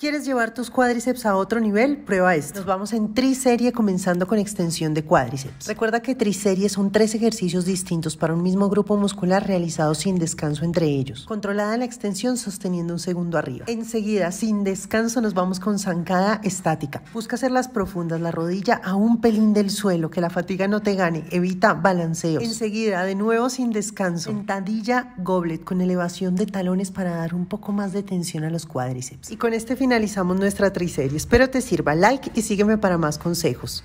¿Quieres llevar tus cuádriceps a otro nivel? Prueba esto. Nos vamos en triserie comenzando con extensión de cuádriceps. Recuerda que triserie son tres ejercicios distintos para un mismo grupo muscular realizados sin descanso entre ellos. Controlada la extensión sosteniendo un segundo arriba. Enseguida, sin descanso, nos vamos con zancada estática. Busca hacer las profundas, la rodilla a un pelín del suelo, que la fatiga no te gane. Evita balanceos. Enseguida, de nuevo sin descanso. Sentadilla goblet con elevación de talones para dar un poco más de tensión a los cuádriceps. Y con este final finalizamos nuestra triserie. Espero te sirva. Like y sígueme para más consejos.